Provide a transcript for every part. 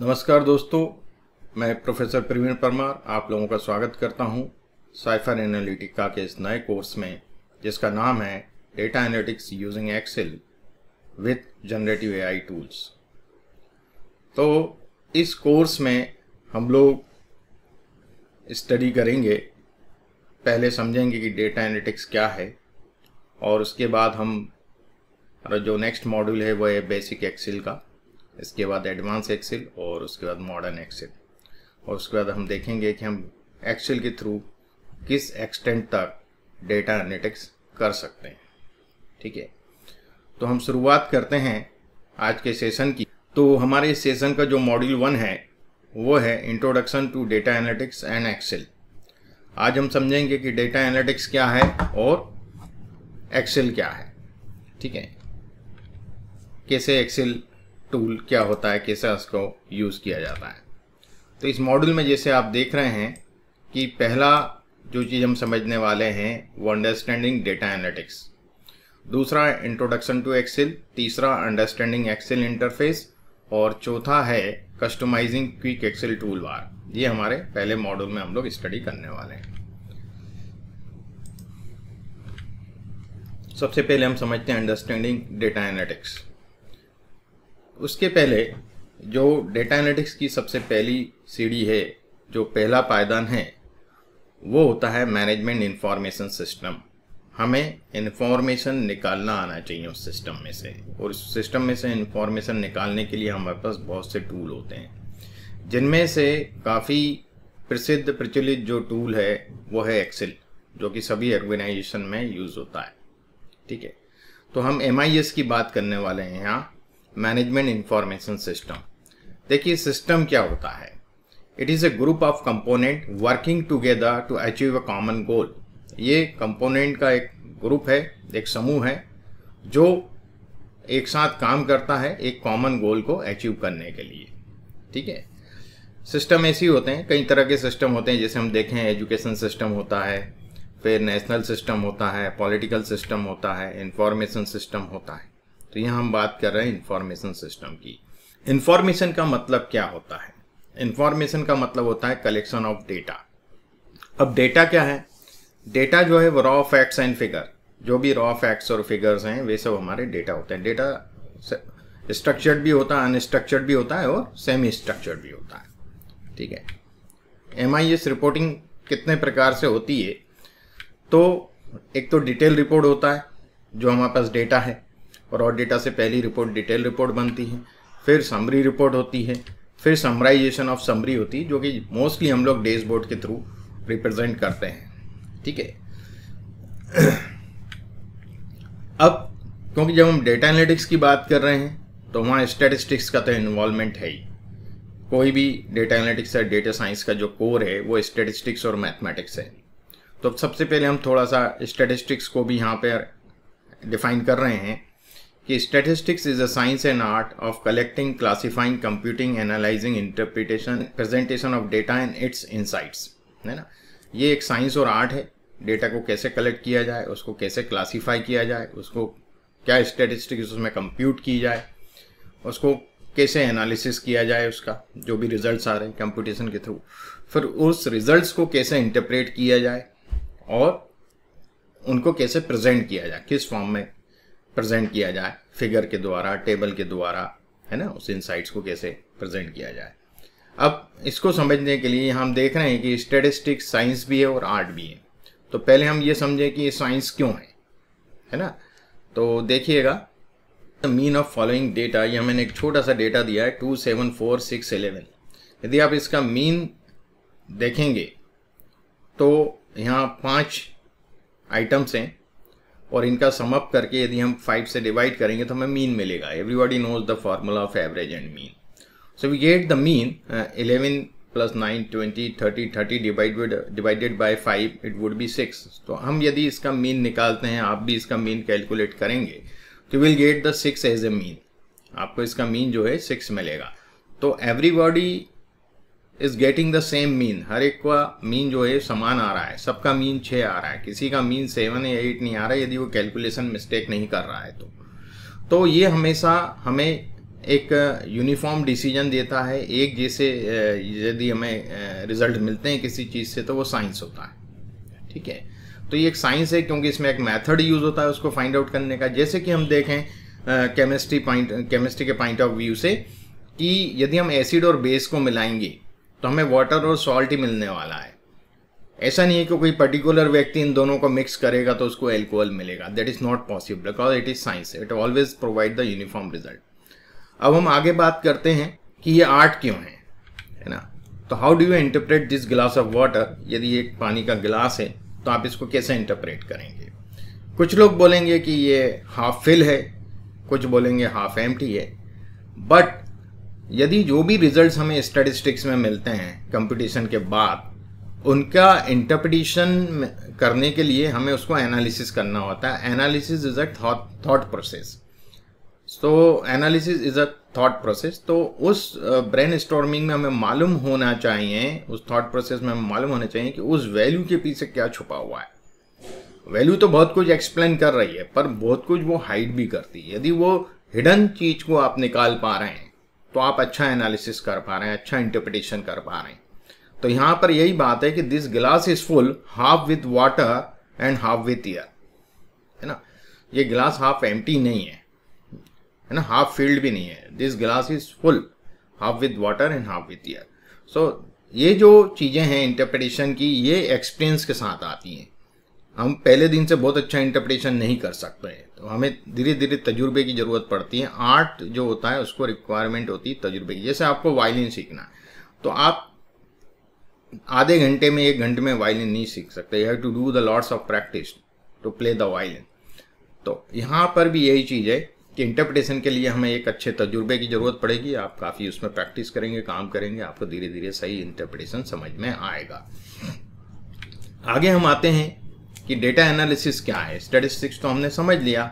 नमस्कार दोस्तों मैं प्रोफेसर प्रवीण परमार आप लोगों का स्वागत करता हूं साइफर एनालिटिका के इस नए कोर्स में जिसका नाम है data analytics using Excel with generative AI tools तो इस कोर्स में हम लोग स्टडी करेंगे पहले समझेंगे कि डेटा एनालिटिक्स क्या है और उसके बाद हम जो नेक्स्ट मॉड्यूल है वो है बेसिक एक्सेल का इसके बाद एडवांस एक्सेल और उसके बाद मॉडर्न एक्सेल और उसके बाद हम देखेंगे कि हम एक्सेल के थ्रू किस एक्सटेंट तक डेटा एनालिटिक्स कर सकते हैं ठीक है तो हम शुरुआत करते हैं आज के सेशन की तो हमारे इस सेशन का जो मॉड्यूल वन है वो है introduction to data analytics and Excel आज हम समझेंगे कि डेटा एनालिटिक्स क्या है और एक्सेल क्या है ठीक है कैसे एक्सेल टूल क्या होता है कैसे उसको यूज़ किया जाता है तो इस मॉड्यूल में जैसे आप देख रहे हैं कि पहला जो चीज़ हम समझने वाले हैं वो अंडरस्टैंडिंग डेटा एनालिटिक्स दूसरा इंट्रोडक्शन टू एक्सेल तीसरा अंडरस्टैंडिंग एक्सेल इंटरफेस और चौथा है customising quick Excel toolbar ये हमारे पहले मॉड्यूल में हम लोग स्टडी करने वाले हैं सबसे पहले हम समझते हैं अंडरस्टैंडिंग डेटा एनालिटिक्स उसके पहले जो डेटा एनालिटिक्स की सबसे पहली सीढ़ी है जो पहला पायदान है वो होता है मैनेजमेंट इन्फॉर्मेशन सिस्टम हमें इन्फॉर्मेशन निकालना आना चाहिए उस सिस्टम में से और उस सिस्टम में से इन्फॉर्मेशन निकालने के लिए हमारे पास बहुत से टूल होते हैं जिनमें से काफ़ी प्रसिद्ध प्रचलित जो टूल है वो है एक्सेल जो कि सभी ऑर्गेनाइजेशन में यूज़ होता है ठीक है तो हम एम की बात करने वाले हैं यहाँ मैनेजमेंट इंफॉर्मेशन सिस्टम देखिए सिस्टम क्या होता है it is a group of component working together to achieve a common goal ये कंपोनेंट का एक ग्रुप है एक समूह है जो एक साथ काम करता है एक कॉमन गोल को अचीव करने के लिए ठीक है सिस्टम ऐसे होते हैं कई तरह के सिस्टम होते हैं जैसे हम देखें एजुकेशन सिस्टम होता है फिर नेशनल सिस्टम होता है पॉलिटिकल सिस्टम होता है इंफॉर्मेशन सिस्टम होता है तो यहाँ हम बात कर रहे हैं इंफॉर्मेशन सिस्टम की इंफॉर्मेशन का मतलब क्या होता है इंफॉर्मेशन का मतलब होता है कलेक्शन ऑफ डेटा अब डेटा क्या है डेटा जो है वो रॉ फैक्ट्स एंड फिगर जो भी रॉ फैक्ट्स और फिगर्स हैं वे सब हमारे डेटा होते हैं डेटा स्ट्रक्चर्ड भी होता है अनस्ट्रक्चर्ड भी होता है और सेमी स्ट्रक्चर्ड भी होता है ठीक है एम रिपोर्टिंग कितने प्रकार से होती है तो एक तो डिटेल रिपोर्ट होता है जो हमारे पास डेटा है और ऑड डेटा से पहली रिपोर्ट डिटेल रिपोर्ट बनती है फिर समरी रिपोर्ट होती है फिर समराइजेशन ऑफ समरी होती है जो कि मोस्टली हम लोग डेज बोर्ड के थ्रू रिप्रेजेंट करते हैं ठीक है अब क्योंकि जब हम डेटा एनालिटिक्स की बात कर रहे हैं तो वहाँ स्टेटिस्टिक्स का तो इन्वॉल्वमेंट है ही कोई भी डेटा एनालिटिक्स या डेटा साइंस का जो कोर है वो स्टेटिस्टिक्स और मैथमेटिक्स है तो सबसे पहले हम थोड़ा सा स्टेटिस्टिक्स को भी यहाँ पर डिफाइन कर रहे हैं कि statistics is a science and art of collecting classifying computing analysing interpretation presentation of data and its insights है ना ये एक साइंस और आर्ट है डेटा को कैसे कलेक्ट किया जाए उसको कैसे क्लासीफाई किया जाए उसको क्या स्टेटिस्टिक्स उसमें कंप्यूट की जाए उसको कैसे एनालिसिस किया जाए उसका जो भी रिजल्ट्स आ रहे हैं कंप्यूटेशन के थ्रू फिर उस रिजल्ट्स को कैसे इंटरप्रेट किया जाए और उनको कैसे प्रेजेंट किया जाए किस फॉर्म में प्रेजेंट किया जाए फिगर के द्वारा टेबल के द्वारा है ना उस इनसाइट्स को कैसे प्रेजेंट किया जाए अब इसको समझने के लिए हम देख रहे हैं कि स्टेटिस्टिक्स साइंस भी है और आर्ट भी है तो पहले हम ये समझें कि ये साइंस क्यों है है ना तो देखिएगा मीन ऑफ फॉलोइंग डेटा ये मैंने एक छोटा सा डेटा दिया है two seven four six eleven यदि आप इसका मीन देखेंगे तो यहाँ पांच आइटम्स हैं और इनका समअप करके यदि हम फाइव से डिवाइड करेंगे तो हमें मीन मिलेगा everybody knows the formula of average and mean so we get the mean eleven plus nine twenty thirty thirty divided divided by five it would be six तो हम यदि इसका मीन निकालते हैं आप भी इसका मीन कैलकुलेट करेंगे तो will get the six as a mean आपको इसका मीन जो है सिक्स मिलेगा तो everybody is getting the same mean हर एक का मीन जो है समान आ रहा है सबका मीन छः आ रहा है किसी का मीन सेवन या एट नहीं आ रहा है यदि वो कैलकुलेशन मिस्टेक नहीं कर रहा है तो तो ये हमेशा हमें एक यूनिफॉर्म uh, डिसीजन देता है एक जैसे uh, यदि हमें रिजल्ट uh, मिलते हैं किसी चीज़ से तो वो साइंस होता है ठीक है तो ये एक साइंस है क्योंकि इसमें एक मेथड यूज़ होता है उसको फाइंड आउट करने का जैसे कि हम देखें केमिस्ट्री पॉइंट केमिस्ट्री के पॉइंट ऑफ व्यू से कि यदि हम एसिड और बेस को मिलाएंगे तो हमें वाटर और सॉल्ट ही मिलने वाला है ऐसा नहीं है कि कोई पर्टिकुलर व्यक्ति इन दोनों को मिक्स करेगा तो उसको एल्कोहल मिलेगा that is not possible because it is science it always provide the uniform result अब हम आगे बात करते हैं कि ये आर्ट क्यों है है ना तो how do you interpret this glass of water यदि एक पानी का गिलास है तो आप इसको कैसे इंटरप्रेट करेंगे कुछ लोग बोलेंगे कि ये हाफ फिल है कुछ बोलेंगे हाफ एम्प्टी है बट यदि जो भी रिजल्ट्स हमें स्टैटिस्टिक्स में मिलते हैं कंपटीशन के बाद उनका इंटरप्रिटेशन करने के लिए हमें उसको एनालिसिस करना होता है analysis is a thought process तो analysis is a thought process तो उस ब्रेन स्टोर्मिंग में हमें मालूम होना चाहिए उस थॉट प्रोसेस में हमें मालूम होना चाहिए कि उस वैल्यू के पीछे क्या छुपा हुआ है वैल्यू तो बहुत कुछ एक्सप्लेन कर रही है पर बहुत कुछ वो हाइड भी करती है यदि वो हिडन चीज को आप निकाल पा रहे हैं तो आप अच्छा एनालिसिस कर पा रहे हैं अच्छा इंटरप्रिटेशन कर पा रहे हैं तो यहां पर यही बात है कि this glass is full half with water and half with air है ना ये गिलास हाफ एम नहीं है है ना हाफ फील्ड भी नहीं है this glass is full half with water and half with air सो ये जो चीज़ें हैं इंटरप्रिटेशन की ये एक्सपीरियंस के साथ आती हैं हम पहले दिन से बहुत अच्छा इंटरप्रिटेशन नहीं कर सकते हैं तो हमें धीरे धीरे तजुर्बे की ज़रूरत पड़ती है आर्ट जो होता है उसको रिक्वायरमेंट होती है तजुर्बे की जैसे आपको वायलिन सीखना है तो आप आधे घंटे में एक घंटे में वायलिन नहीं सीख सकते you have to do the loads of practice to play the violin तो यहाँ पर भी यही चीज़ है कि इंटरप्रिटेशन के लिए हमें एक अच्छे तजुर्बे की ज़रूरत पड़ेगी आप काफ़ी उसमें प्रैक्टिस करेंगे काम करेंगे आपको धीरे धीरे सही इंटरप्रिटेशन समझ में आएगा आगे हम आते हैं कि डेटा एनालिसिस क्या है स्टेटिस्टिक्स तो हमने समझ लिया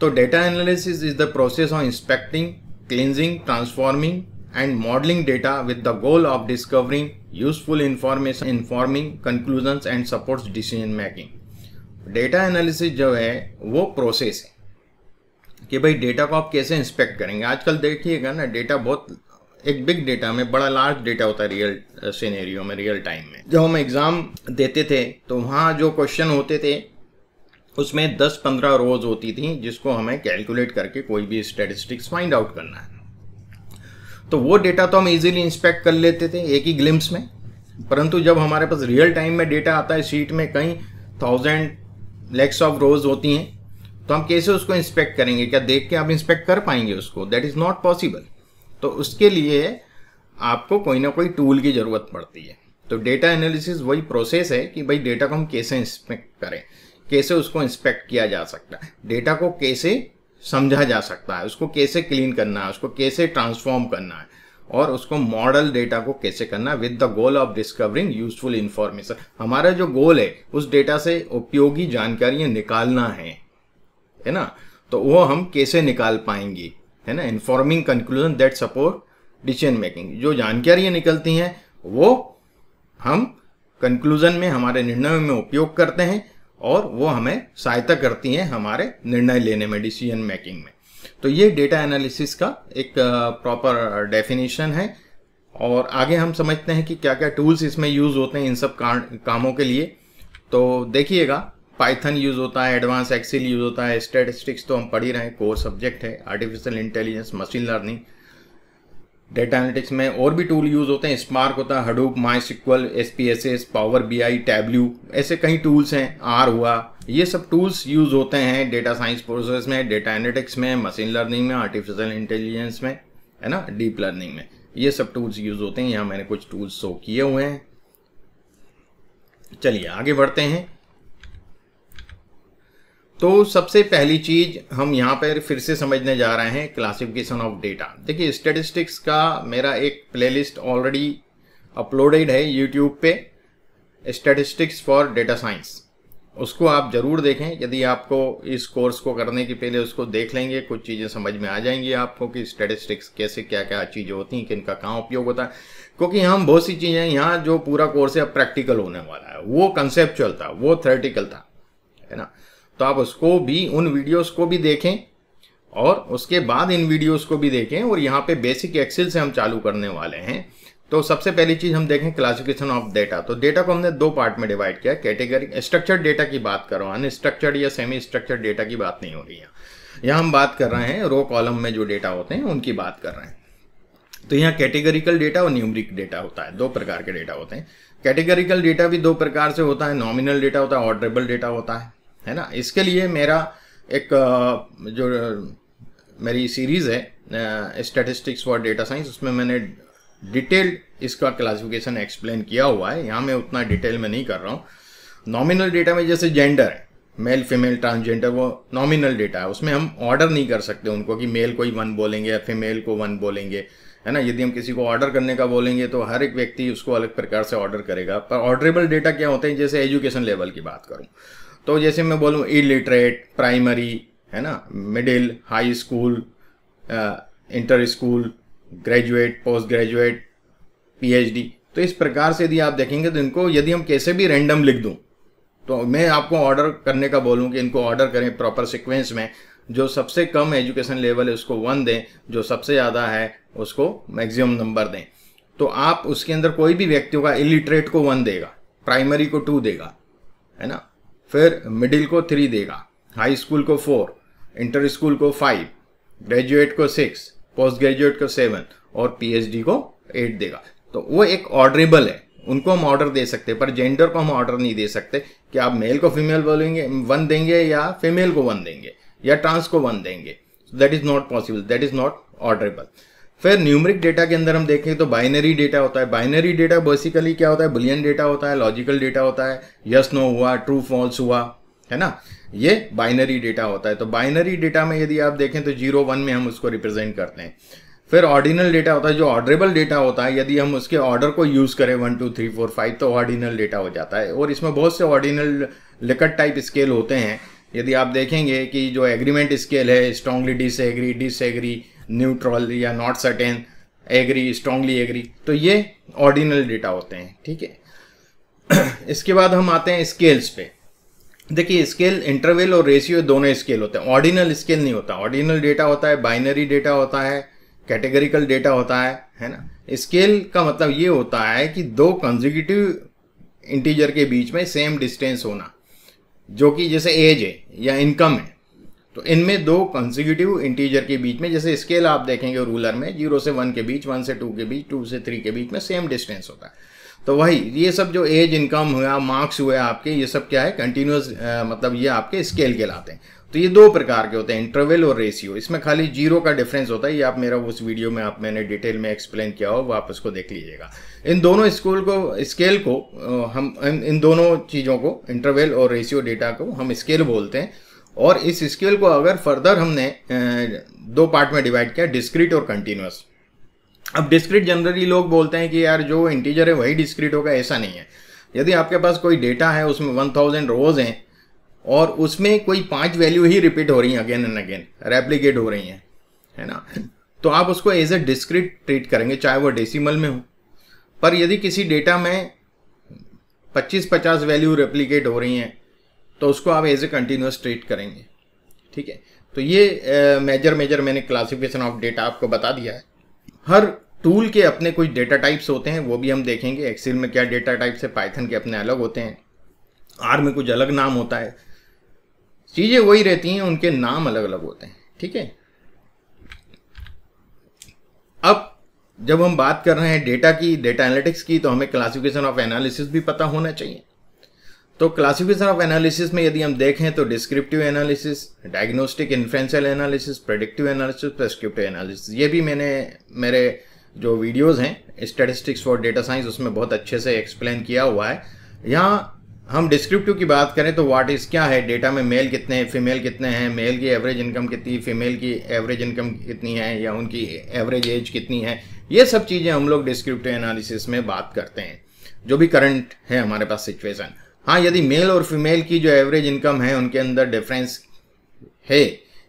तो data analysis is the process of inspecting cleansing transforming and modelling data with the goal of discovering useful information informing conclusion and supports decision making data analysis जो है वो प्रोसेस है कि भाई डेटा को आप कैसे इंस्पेक्ट करेंगे आजकल देखिएगा ना डेटा बहुत एक बिग डेटा में बड़ा लार्ज डेटा होता है रियल सीनेरियो uh, में रियल टाइम में जब हम एग्ज़ाम देते थे तो वहाँ जो क्वेश्चन होते थे उसमें 10-15 रोज होती थी जिसको हमें कैलकुलेट करके कोई भी स्टेटिस्टिक्स फाइंड आउट करना है तो वो डेटा तो हम इजीली इंस्पेक्ट कर लेते थे एक ही ग्लिम्स में परंतु जब हमारे पास रियल टाइम में डेटा आता है सीट में कई थाउजेंड लैक्स ऑफ रोज होती हैं तो हम कैसे उसको इंस्पेक्ट करेंगे क्या देख के आप इंस्पेक्ट कर पाएंगे उसको दैट इज़ नॉट पॉसिबल तो उसके लिए आपको कोई ना कोई टूल की ज़रूरत पड़ती है तो डेटा एनालिसिस वही प्रोसेस है कि भाई डेटा को हम कैसे इंस्पेक्ट करें कैसे उसको इंस्पेक्ट किया जा सकता है डेटा को कैसे समझा जा सकता है उसको कैसे क्लीन करना है उसको कैसे ट्रांसफॉर्म करना है और उसको मॉडल डेटा को कैसे करना with the goal of discovering useful information हमारा जो गोल है उस डेटा से उपयोगी जानकारियां निकालना है है ना तो वो हम कैसे निकाल पाएंगे है ना informing conclusion that support decision making जो जानकारियाँ निकलती हैं वो हम कंक्लूजन में हमारे निर्णय में उपयोग करते हैं और वो हमें सहायता करती हैं हमारे निर्णय लेने में डिसीजन मेकिंग में तो ये डेटा एनालिसिस का एक प्रॉपर डेफिनेशन है और आगे हम समझते हैं कि क्या क्या टूल्स इसमें यूज़ होते हैं इन सब कामों के लिए तो देखिएगा पाइथन यूज़ होता है एडवांस एक्सेल यूज़ होता है स्टेटिस्टिक्स तो हम पढ़ ही रहे हैं कोर सब्जेक्ट है artificial intelligence machine learning data analytics में और भी टूल यूज़ होते हैं स्पार्क होता है Hadoop MySQL S P S S Power B I Tableau ऐसे कई टूल्स हैं आर हुआ ये सब टूल्स यूज़ होते हैं डेटा साइंस प्रोसेस में डेटा एनालिटिक्स में मशीन लर्निंग में आर्टिफिशियल इंटेलिजेंस में है ना डीप लर्निंग में ये सब टूल्स यूज़ होते हैं यहाँ मैंने कुछ टूल्स शो किए हुए हैं चलिए आगे बढ़ते हैं तो सबसे पहली चीज हम यहाँ पर फिर से समझने जा रहे हैं क्लासिफिकेशन ऑफ डेटा देखिए स्टेटिस्टिक्स का मेरा एक प्लेलिस्ट ऑलरेडी अपलोडेड है यूट्यूब पे स्टेटिस्टिक्स फॉर डेटा साइंस उसको आप ज़रूर देखें यदि आपको इस कोर्स को करने के पहले उसको देख लेंगे कुछ चीज़ें समझ में आ जाएंगी आपको कि स्टेटिस्टिक्स कैसे क्या क्या चीज़ें होती हैं का कहाँ उपयोग होता है क्योंकि यहाँ बहुत सी चीज़ें यहाँ जो पूरा कोर्स है प्रैक्टिकल होने वाला है वो कंसेप्चुअल था वो थेरेटिकल था है ना तो आप उसको भी उन वीडियोस को भी देखें और उसके बाद इन वीडियोस को भी देखें और यहाँ पे बेसिक एक्सेल से हम चालू करने वाले हैं तो सबसे पहली चीज़ हम देखें क्लासिफिकेशन ऑफ डेटा तो डेटा को हमने दो पार्ट में डिवाइड किया कैटेगरी स्ट्रक्चर्ड डेटा की बात करो अनस्ट्रक्चर्ड या सेमी स्ट्रक्चर्ड डेटा की बात नहीं हो रही है यहाँ हम बात कर रहे हैं रो कॉलम में जो डेटा होते हैं उनकी बात कर रहे हैं तो यहाँ कैटेगरिकल डेटा और न्यूमरिक डेटा होता है दो प्रकार के डेटा होते हैं कैटेगरिकल डेटा भी दो प्रकार से होता है नॉमिनल डेटा होता है ऑर्डरेबल डेटा होता है है ना इसके लिए मेरा एक जो मेरी सीरीज़ है स्टेटिस्टिक्स फॉर डेटा साइंस उसमें मैंने डिटेल्ड इसका क्लासिफिकेशन एक्सप्लेन किया हुआ है यहाँ मैं उतना डिटेल में नहीं कर रहा हूँ नॉमिनल डेटा में जैसे जेंडर है मेल फीमेल ट्रांसजेंडर वो नॉमिनल डेटा है उसमें हम ऑर्डर नहीं कर सकते उनको कि मेल को ही वन बोलेंगे या फीमेल को वन बोलेंगे है ना यदि हम किसी को ऑर्डर करने का बोलेंगे तो हर एक व्यक्ति उसको अलग प्रकार से ऑर्डर करेगा पर ऑर्डरेबल डेटा क्या होते हैं जैसे एजुकेशन लेवल की बात करूँ तो जैसे मैं बोलूँ इलिटरेट प्राइमरी है ना middle high school inter school graduate post graduate PhD तो इस प्रकार से यदि आप देखेंगे तो इनको यदि हम कैसे भी रैंडम लिख दूँ तो मैं आपको ऑर्डर करने का बोलूँ कि इनको ऑर्डर करें प्रॉपर सिक्वेंस में जो सबसे कम एजुकेशन लेवल है उसको वन दें जो सबसे ज़्यादा है उसको मैक्सिमम नंबर दें तो आप उसके अंदर कोई भी व्यक्ति होगा इलिटरेट को वन देगा प्राइमरी को टू देगा है ना फिर मिडिल को थ्री देगा हाई स्कूल को फोर इंटर स्कूल को फाइव ग्रेजुएट को सिक्स पोस्ट ग्रेजुएट को सेवन और पीएचडी को एट देगा तो वो एक ऑर्डरेबल है उनको हम ऑर्डर दे सकते हैं पर जेंडर को हम ऑर्डर नहीं दे सकते कि आप मेल को फीमेल बोलेंगे वन देंगे या फीमेल को वन देंगे या ट्रांस को वन देंगे that is not possible that is not orderable फिर न्यूमरिक डेटा के अंदर हम देखें तो बाइनरी डेटा होता है बाइनरी डेटा बेसिकली क्या होता है बुलियन डेटा होता है लॉजिकल डेटा होता है यस नो हुआ ट्रू फॉल्स हुआ है ना ये बाइनरी डेटा होता है तो बाइनरी डेटा में यदि आप देखें तो जीरो वन में हम उसको रिप्रेजेंट करते हैं फिर ऑर्डिनल डेटा होता है जो ऑर्डरेबल डेटा होता है यदि हम उसके ऑर्डर को यूज़ करें one two three four five तो ऑर्डिनल डेटा हो जाता है और इसमें बहुत से ऑर्डिनल लिकट टाइप स्केल होते हैं यदि आप देखेंगे कि जो एग्रीमेंट स्केल है स्ट्रांगली डिसएग्री डिसएग्री न्यूट्रल या not certain agree strongly agree तो ये ऑर्डिनल डेटा होते हैं ठीक है इसके बाद हम आते हैं स्केल्स पे देखिए स्केल इंटरवल और रेशियो दोनों स्केल होते हैं ऑर्डिनल स्केल नहीं होता ऑर्डिनल डेटा होता है बाइनरी डेटा होता है कैटेगरिकल डेटा होता है है ना स्केल का मतलब ये होता है कि दो कंजिकटिव इंटीजर के बीच में सेम डिस्टेंस होना जो कि जैसे एज है या इनकम है तो इनमें दो कंजिक्यूटिव इंटीजर के बीच में जैसे स्केल आप देखेंगे रूलर में जीरो से वन के बीच वन से टू के बीच टू से थ्री के बीच में सेम डिस्टेंस होता है तो वही ये सब जो एज इनकम हुआ मार्क्स हुए आपके ये सब क्या है कंटिन्यूस मतलब ये आपके स्केल के लाते हैं तो ये दो प्रकार के होते हैं इंटरवल और रेशियो इसमें खाली जीरो का डिफरेंस होता है ये आप मेरा उस वीडियो में आप मैंने डिटेल में एक्सप्लेन किया हो वो आप उसको देख लीजिएगा इन दोनों स्कूल को स्केल को हम इन दोनों चीज़ों को इंटरवल और रेशियो डेटा को हम स्केल बोलते हैं और इस स्केल को अगर फर्दर हमने दो पार्ट में डिवाइड किया डिस्क्रीट और कंटिन्यूस अब डिस्क्रीट जनरली लोग बोलते हैं कि यार जो इंटीजर है वही डिस्क्रीट होगा ऐसा नहीं है यदि आपके पास कोई डेटा है उसमें वन थाउजेंड रोज हैं और उसमें कोई पांच वैल्यू ही रिपीट हो रही हैं अगेन एंड अगेन रेप्लीकेट हो रही हैं है ना तो आप उसको एज ए डिस्क्रिट ट्रीट करेंगे चाहे वो डेसिमल में हो पर यदि किसी डेटा में 25-50 वैल्यू रेप्लीकेट हो रही हैं तो उसको आप एज ए कंटिन्यूस ट्रीट करेंगे ठीक है तो ये मेजर मेजर मैंने क्लासिफिकेशन ऑफ डेटा आपको बता दिया है हर टूल के अपने कुछ डेटा टाइप्स होते हैं वो भी हम देखेंगे एक्सेल में क्या डेटा टाइप्स है पाइथन के अपने अलग होते हैं आर में कुछ अलग नाम होता है चीज़ें वही रहती हैं उनके नाम अलग अलग होते हैं ठीक है अब जब हम बात कर रहे हैं डेटा की डेटा एनालिटिक्स की तो हमें क्लासिफिकेशन ऑफ एनालिसिस भी पता होना चाहिए तो क्लासिफिकेशन ऑफ एनालिसिस में यदि हम देखें तो descriptive analysis diagnostic inferential analysis predictive analysis prescriptive analysis ये भी मैंने मेरे जो वीडियोस हैं स्टेटिस्टिक्स फॉर डेटा साइंस उसमें बहुत अच्छे से एक्सप्लेन किया हुआ है यहाँ हम डिस्क्रिप्टिव की बात करें तो वाट इज़ क्या है डेटा में मेल कितने हैं फीमेल कितने हैं मेल की एवरेज इनकम कितनी फीमेल की एवरेज इनकम कितनी है या उनकी एवरेज एज कितनी है ये सब चीज़ें हम लोग डिस्क्रिप्टिव एनालिसिस में बात करते हैं जो भी करंट है हमारे पास सिचुएशन हाँ यदि मेल और फीमेल की जो एवरेज इनकम है उनके अंदर डिफरेंस है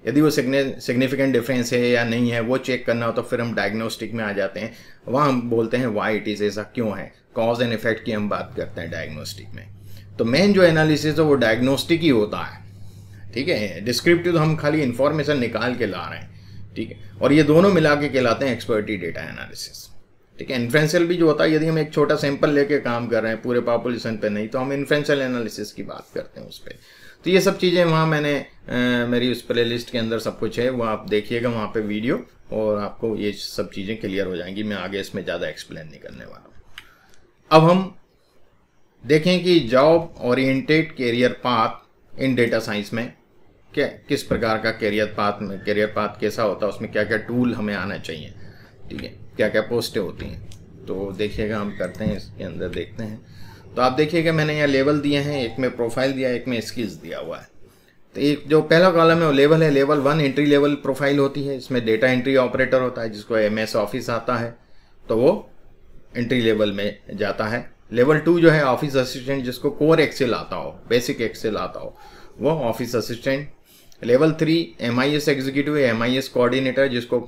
यदि वो सिग्निफिकेंट डिफरेंस है या नहीं है वो चेक करना हो तो फिर हम डायग्नोस्टिक में आ जाते हैं वहाँ हम बोलते हैं वाई इट इज़ ऐसा क्यों है कॉज एंड इफेक्ट की हम बात करते हैं डायग्नोस्टिक में तो मेन जो एनालिसिस है वो डायग्नोस्टिक ही होता है ठीक है डिस्क्रिप्टिव तो हम खाली इन्फॉर्मेशन निकाल के ला रहे हैं ठीक है और ये दोनों मिला के कहलाते हैं एक्सपर्टी डेटा एनालिसिस ठीक है इन्फ्रेंशियल भी जो होता है यदि हम एक छोटा सैंपल लेके काम कर रहे हैं पूरे पॉपुलेशन पे नहीं तो हम इन्फ्रेंशियल एनालिसिस की बात करते हैं उस पर तो ये सब चीज़ें वहाँ मैंने आ, मेरी उस प्ले लिस्ट के अंदर सब कुछ है वो आप देखिएगा वहाँ पर वीडियो और आपको ये सब चीज़ें क्लियर हो जाएंगी मैं आगे इसमें ज़्यादा एक्सप्लेन नहीं करने वाला अब हम देखें कि job oriented career path in data science में क्या किस प्रकार का कैरियर पाथ में कैरियर पाथ कैसा होता है उसमें क्या क्या टूल हमें आना चाहिए ठीक है क्या क्या पोस्टें होती हैं तो देखिएगा हम करते हैं इसके अंदर देखते हैं तो आप देखिएगा मैंने यहाँ लेवल दिए हैं एक में प्रोफाइल दिया एक में स्किल्स दिया हुआ है तो एक जो पहला कॉलम है वो लेवल है level one entry level profile होती है इसमें डेटा एंट्री ऑपरेटर होता है जिसको एम ऑफिस आता है तो वो एंट्री लेवल में जाता है लेवल टू जो है ऑफिस असिस्टेंट जिसको कोर एक्सेल आता हो बेसिक एक्सेल आता हो वो office assistant level three M I S executive M I S coordinator जिसको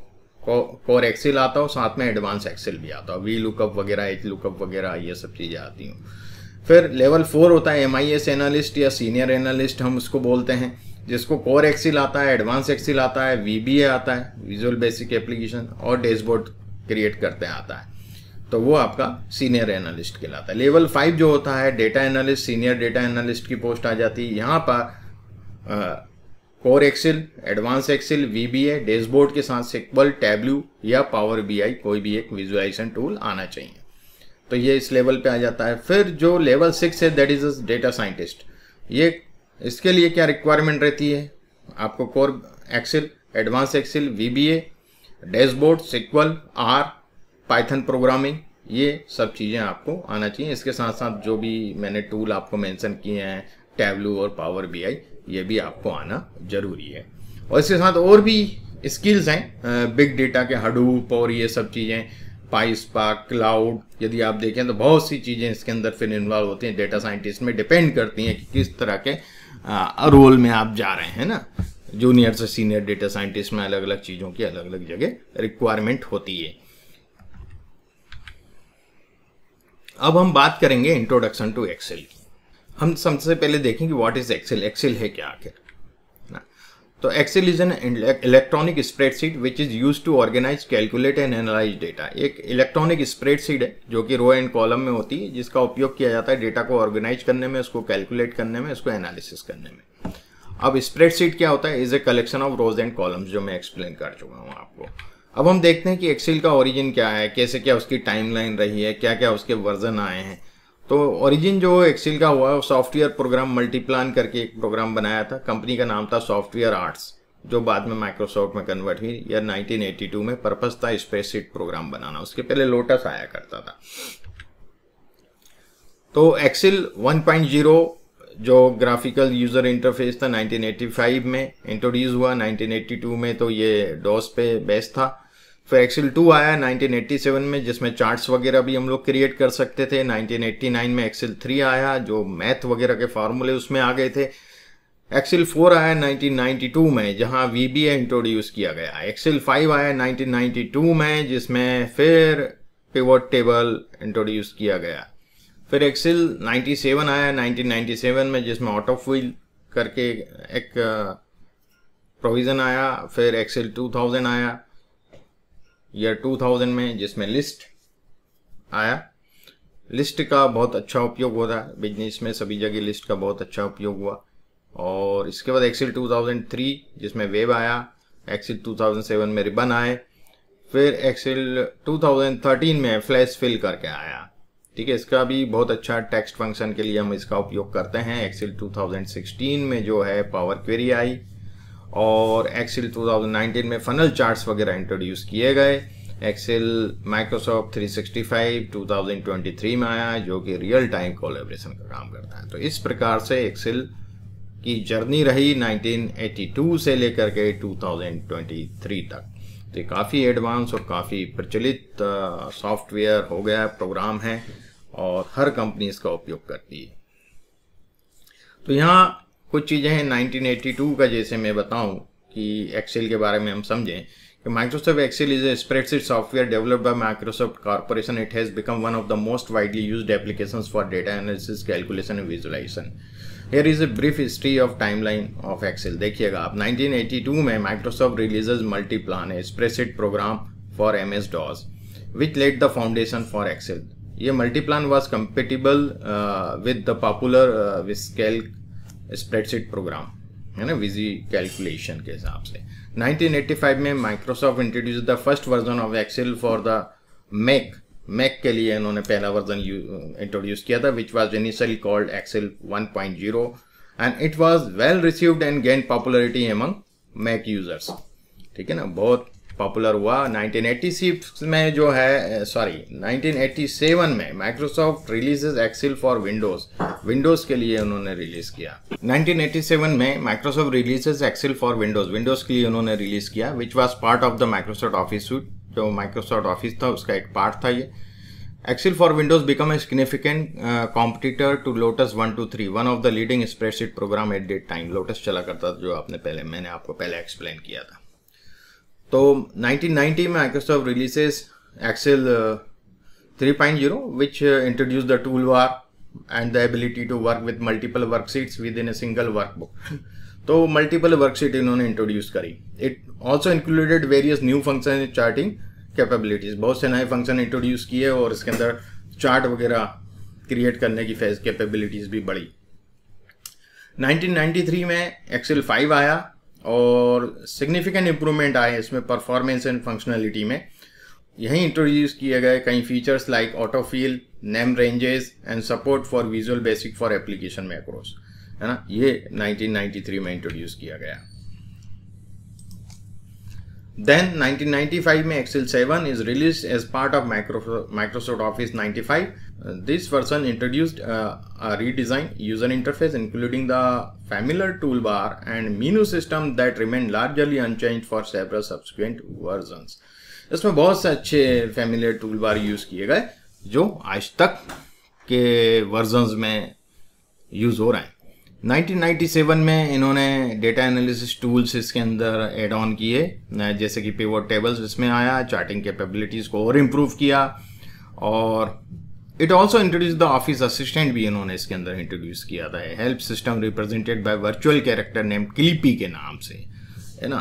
कोर एक्सिल आता हो साथ में एडवांस एक्सेल भी आता हो वी लुकअप वगैरह एच लुकअप वगैरह ये सब चीज़ें आती हूँ फिर लेवल फोर होता है एम आई एस एनालिस्ट या सीनियर एनालिस्ट हम उसको बोलते हैं जिसको कोर एक्सिल आता है एडवांस एक्सिल आता है वी बी ए आता है विजुअल बेसिक एप्लीकेशन और डैशबोर्ड क्रिएट करते आता है तो वो आपका सीनियर एनालिस्ट कहलाता है लेवल फाइव जो होता है data analyst senior data analyst की पोस्ट आ जाती है यहाँ पर core Excel advance Excel VBA dashboard के साथ सिक्वल टैब्लू या पावर बीआई कोई भी एक विजुअलाइजेशन टूल आना चाहिए तो ये इस लेवल पे आ जाता है फिर जो लेवल सिक्स है दैट इज डेटा साइंटिस्ट ये इसके लिए क्या रिक्वायरमेंट रहती है आपको core Excel advance Excel VBA dashboard SQL R Python programming ये सब चीज़ें आपको आना चाहिए इसके साथ साथ जो भी मैंने टूल आपको मेंशन किए हैं टैबलू और पावर बीआई ये भी आपको आना ज़रूरी है और इसके साथ और भी स्किल्स हैं बिग डेटा के हडूप और ये सब चीज़ें पाई स्पार्क क्लाउड यदि आप देखें तो बहुत सी चीज़ें इसके अंदर फिर इन्वॉल्व होती हैं डेटा साइंटिस्ट में डिपेंड करती हैं कि किस तरह के रोल में आप जा रहे हैं ना जूनियर से सीनियर डेटा साइंटिस्ट में अलग अलग चीज़ों की अलग अलग जगह रिक्वायरमेंट होती है अब हम बात करेंगे इंट्रोडक्शन टू एक्सेल की हम सबसे पहले देखें कि व्हाट इज एक्सेल एक्सेल है क्या आखिर तो Excel is an electronic spreadsheet which is use to organise calculate and analyse data एक इलेक्ट्रॉनिक स्प्रेडशीट है जो कि रो एंड कॉलम में होती है जिसका उपयोग किया जाता है डेटा को ऑर्गेनाइज करने में उसको कैलकुलेट करने में उसको एनालिसिस करने में अब स्प्रेडशीट क्या होता है is a collection of rows and columns जो मैं एक्सप्लेन कर चुका हूँ आपको अब हम देखते हैं कि एक्सेल का ओरिजिन क्या है कैसे क्या उसकी टाइमलाइन रही है क्या क्या उसके वर्जन आए हैं तो ओरिजिन जो एक्सेल का हुआ सॉफ्टवेयर प्रोग्राम मल्टीप्लान करके एक प्रोग्राम बनाया था कंपनी का नाम था सॉफ्टवेयर आर्ट्स जो बाद में माइक्रोसॉफ्ट में कन्वर्ट हुई या 1982 में पर्पस था स्पेसशीट प्रोग्राम बनाना उसके पहले लोटस आया करता था तो एक्सेल 1.0 जो ग्राफिकल यूज़र इंटरफेस था 1985 में इंट्रोड्यूस हुआ 1982 में तो ये डॉस पे बेस्ट था फिर एक्सेल टू आया 1987 में जिसमें चार्ट्स वगैरह भी हम लोग क्रिएट कर सकते थे 1989 में एक्सेल थ्री आया जो मैथ वगैरह के फार्मूले उसमें आ गए थे एक्सेल फोर आया 1992 में जहां वी बी इंट्रोड्यूस किया गया एक्सेल फाइव आया 1992 में जिसमें फिर पिवट टेबल इंट्रोड्यूस किया गया फिर एक्सेल 97 आया 1997 में जिसमें ऑटो फील करके एक प्रोविज़न uh, आया फिर एक्सेल 2000 आया ईयर 2000 में जिसमें लिस्ट आया लिस्ट का बहुत अच्छा उपयोग हो रहा है बिजनेस में सभी जगह लिस्ट का बहुत अच्छा उपयोग हुआ और इसके बाद एक्सिल 2003 जिसमें वेब आया एक्सिल 2007 में रिबन आए फिर एक्सेल 2013 में फ्लैश फिल करके आया ठीक है इसका भी बहुत अच्छा टेक्स्ट फंक्शन के लिए हम इसका उपयोग करते हैं एक्सिल 2016 में जो है पावर क्वेरी आई और एक्सेल 2019 में फनल चार्ट्स वगैरह इंट्रोड्यूस किए गए एक्सेल माइक्रोसॉफ्ट 365 2023 में आया जो कि रियल टाइम कोलेब्रेशन का काम करता है तो इस प्रकार से एक्सेल की जर्नी रही 1982 से लेकर के 2023 तक तो ये काफ़ी एडवांस और काफ़ी प्रचलित सॉफ्टवेयर हो गया प्रोग्राम है और हर कंपनी इसका उपयोग करती है तो यहाँ कुछ चीज़ें हैं 1982 का जैसे मैं बताऊं कि एक्सेल के बारे में हम समझें कि Microsoft Excel is a spreadsheet software developed by Microsoft corporation it has become one of the most widely used applications for data analysis calculation and visualization here is a brief history of timeline of Excel देखिएगा आप 1982 में Microsoft releases Multiplan है spreadsheet program for M S DOS which laid the foundation for Excel ये Multiplan was compatible with the popular VisiCalc spreadsheet program है ना Visi calculation के हिसाब से 1985 में Microsoft introduce the first version of Excel for the Mac Mac के लिए इन्होंने पहला वर्जन इंट्रोड्यूस किया था which was initial called Excel 1.0 and it was well received and gain popularity among Mac users ठीक है ना बहुत पॉपुलर हुआ 1986 में जो है सॉरी 1987 में Microsoft releases Excel for Windows Windows के लिए उन्होंने रिलीज किया 1987 में Microsoft releases Excel for Windows Windows के लिए उन्होंने रिलीज किया which was part of the Microsoft Office suite जो माइक्रोसॉफ्ट ऑफिस था उसका एक पार्ट था ये for Windows become a significant competitor to Lotus one two three one of the leading spreadsheet program at that time Lotus चला करता था जो आपने पहले मैंने आपको पहले एक्सप्लेन किया था तो 1990 में Microsoft releases Excel uh, 3.0 which uh, introduced the toolbar and ability to work with multiple multiple within single workbook तो मल्टीपल वर्कशीट इन्होंने इंट्रोड्यूस करी it also included various new function charting capabilities बहुत से नए function introduce किए और इसके अंदर चार्ट वगैरह क्रिएट करने की फैज कैपेबिलिटीज भी बढ़ी 1993 में एक्सेल 5 आया और सिग्निफिकेंट इम्प्रूवमेंट आए इसमें परफॉर्मेंस एंड फंक्शनलिटी में यहीं इंट्रोड्यूस किए गए कई features like autofill name ranges and support for Visual Basic for application macros है ना ये 1993 में इंट्रोड्यूस किया गया देन 1995 में Excel 7 is release as part of Microsoft Office 95 this version introduced uh, a redesigned user interface including the familiar toolbar and menu system that remained largely unchanged for several subsequent versions. इसमें बहुत से अच्छे familiar tool bar use किए गए जो आज तक के वर्जन्स में यूज़ हो रहे हैं 1997 में इन्होंने डेटा एनालिसिस टूल्स इसके अंदर एड ऑन किए जैसे कि पेवर टेबल्स इसमें आया चार्टिंग कैपेबिलिटीज़ को और इम्प्रूव किया और it also introduce the Office assistant भी इन्होंने इसके अंदर इंट्रोड्यूस किया था help system represented by virtual character name Clippy के नाम से है ना